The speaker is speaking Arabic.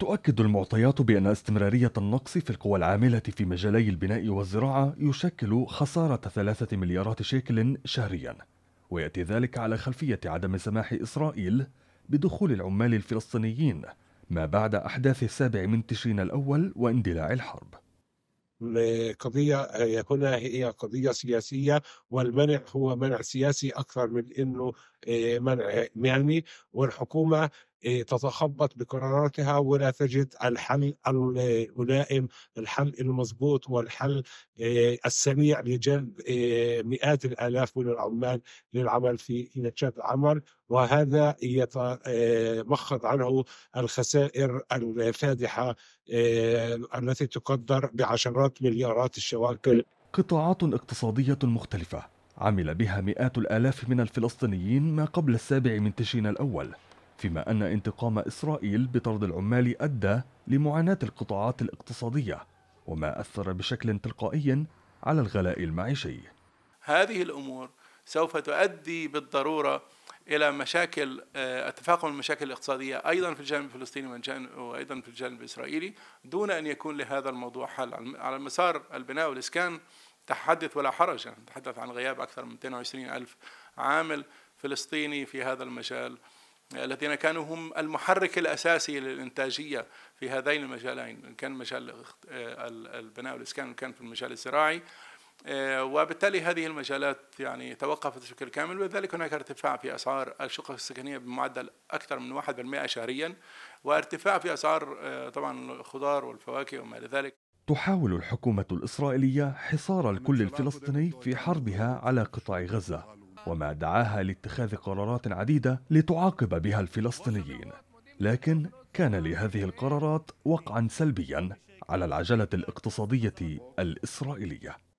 تؤكد المعطيات بأن استمرارية النقص في القوى العاملة في مجالي البناء والزراعة يشكل خسارة ثلاثة مليارات شيكل شهريا ويأتي ذلك على خلفية عدم سماح إسرائيل بدخول العمال الفلسطينيين ما بعد أحداث السابع من تشرين الأول واندلاع الحرب قضية هنا هي قضية سياسية والمنع هو منع سياسي أكثر من أنه إيه، منع مهني والحكومة إيه، تتخبط بقراراتها ولا تجد الحل الملائم الحل المضبوط والحل إيه، السريع لجلب إيه، مئات الالاف من العمال للعمل في نشاط العمل وهذا يتمخض عنه الخسائر الفادحه التي تقدر بعشرات مليارات الشواكل قطاعات اقتصاديه مختلفه عمل بها مئات الالاف من الفلسطينيين ما قبل السابع من تشرين الاول فيما أن انتقام إسرائيل بطرد العمال أدى لمعاناة القطاعات الاقتصادية وما أثر بشكل تلقائي على الغلاء المعيشي هذه الأمور سوف تؤدي بالضرورة إلى مشاكل آه، التفاقم المشاكل الاقتصادية أيضا في الجانب الفلسطيني وأيضا في الجانب الإسرائيلي دون أن يكون لهذا الموضوع حل على مسار البناء والإسكان تحدث ولا حرج نتحدث عن غياب أكثر من 220 ألف عامل فلسطيني في هذا المجال الذين كانوا هم المحرك الأساسي للإنتاجية في هذين المجالين إن كان مجال آه، البناء والإسكان وإن كان في المجال الزراعي آه، وبالتالي هذه المجالات يعني توقفت بشكل كامل ولذلك هناك ارتفاع في اسعار الشقق السكنيه بمعدل اكثر من 1% شهريا وارتفاع في اسعار آه، طبعا الخضار والفواكه وما الى ذلك تحاول الحكومه الاسرائيليه حصار الكل الفلسطيني في حربها على قطاع غزه وما دعاها لاتخاذ قرارات عديدة لتعاقب بها الفلسطينيين لكن كان لهذه القرارات وقعا سلبيا على العجلة الاقتصادية الإسرائيلية